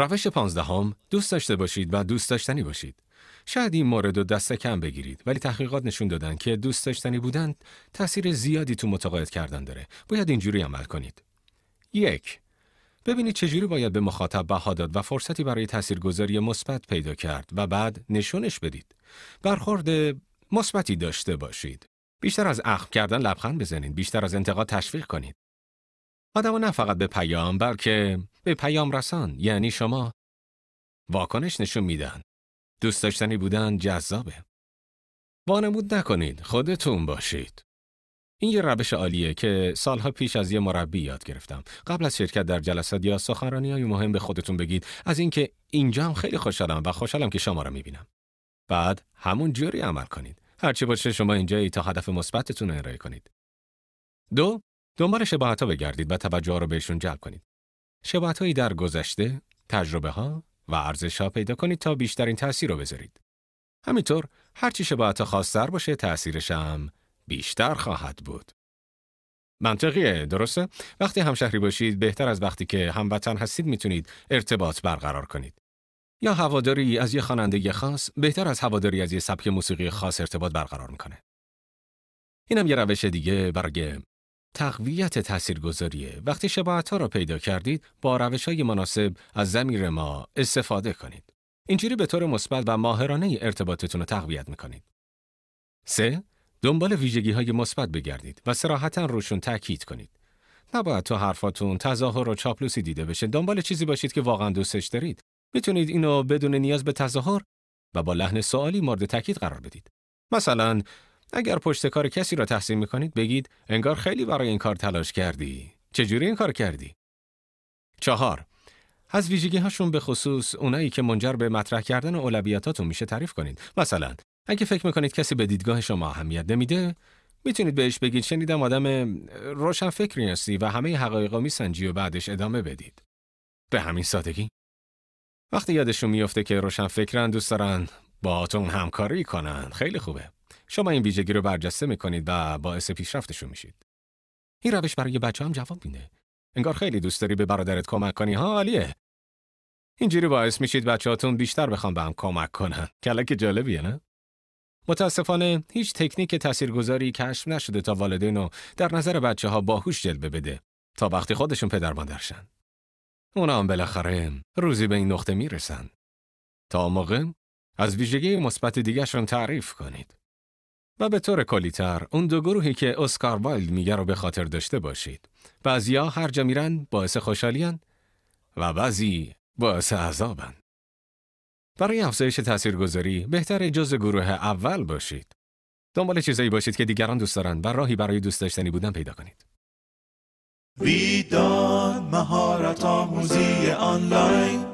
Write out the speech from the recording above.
روش پانزدهم دوست داشته باشید و دوست داشتنی باشید. شاید این مورد رو دست کم بگیرید ولی تحقیقات نشون دادن که دوست داشتنی بودن تاثیر زیادی تو متقاعد کردن داره. باید اینجوری عمل کنید. یک ببینید چجوری باید به مخاطب بها داد و فرصتی برای تاثیرگذاری مثبت پیدا کرد و بعد نشونش بدید. برخورد مثبتی داشته باشید. بیشتر از اخم کردن لبخند بزنید، بیشتر از انتقاد تشویق کنید. آدما نه فقط به پیام بلکه به پیام رسان یعنی شما واکنش نشون میدن. دوست داشتنی بودن جذابه. وانمود نکنید خودتون باشید. این یه روش عالیه که سالها پیش از یه مربی یاد گرفتم. قبل از شرکت در جلسات یا سخنرانی های مهم به خودتون بگید از اینکه اینجا هم خیلی خوشحالم و خوشحالم که شما رو میبینم. بعد همون جوری عمل کنید. هر هرچی باشه شما اینجایی تا هدف مثبتتون رو ارائه کنید. دو، دنبال شباهت بگردید و توجه رو بهشون جلب کنید. هایی در گذشته، تجربه ها و ارزش ها پیدا کنید تا بیشترین تأثیر رو بذارید. همینطور هرچی ها خواستر باشه تأثیرش هم بیشتر خواهد بود. منطقیه درسته؟ وقتی همشهری باشید بهتر از وقتی که هموطن هستید میتونید ارتباط برقرار کنید. یا هواداری از یه خواننده خاص بهتر از هواداری از یه سبک موسیقی خاص ارتباط برقرار میکنه. اینم یه روش دیگه برای تقویت تاثیرگذاریه وقتی شباعت ها را پیدا کردید با روش های مناسب از زمیر ما استفاده کنید اینجوری به طور مثبت و ماهرانه ارتباطتون رو تقویت میکنید سه دنبال ویژگی های مثبت بگردید و سراحتا روشون تاکید کنید نباید تو حرفاتون تظاهر و چاپلوسی دیده بشه دنبال چیزی باشید که واقعا دوستش دارید میتونید اینو بدون نیاز به تظاهر و با لحن سوالی مورد تاکید قرار بدید مثلا اگر پشت کار کسی را تحسین میکنید بگید انگار خیلی برای این کار تلاش کردی. چجوری این کار کردی؟ چهار از ویژگی هاشون به خصوص اونایی که منجر به مطرح کردن اولویتاتون میشه تعریف کنید. مثلا اگه فکر میکنید کسی به دیدگاه شما اهمیت نمیده میتونید بهش بگید شنیدم آدم روشن فکری هستی و همه حقایق میسنجی و بعدش ادامه بدید. به همین سادگی وقتی یادشون میفته که روشن فکرن دوست دارن با همکاری کنن خیلی خوبه. شما این ویژگی رو برجسته میکنید و باعث پیشرفتشون میشید. این روش برای بچه هم جواب میده. انگار خیلی دوست داری به برادرت کمک کنی ها عالیه. اینجوری باعث میشید هاتون بیشتر بخوام به هم کمک کنن. کلک جالبیه نه؟ متاسفانه هیچ تکنیک تاثیرگذاری کشف نشده تا والدین رو در نظر بچه ها باهوش جلوه بده تا وقتی خودشون پدر مادرشن. اونا هم بالاخره روزی به این نقطه میرسن. تا موقع از ویژگی مثبت دیگرشون تعریف کنید. و به طور کلیتر اون دو گروهی که اسکار وایلد میگه رو به خاطر داشته باشید. بعضیا هر جا میرن باعث خوشحالیان و بعضی باعث عذابن. برای افزایش تاثیرگذاری بهتر جز گروه اول باشید. دنبال چیزایی باشید که دیگران دوست دارن و راهی برای دوست داشتنی بودن پیدا کنید. ویدان مهارت آموزی آنلاین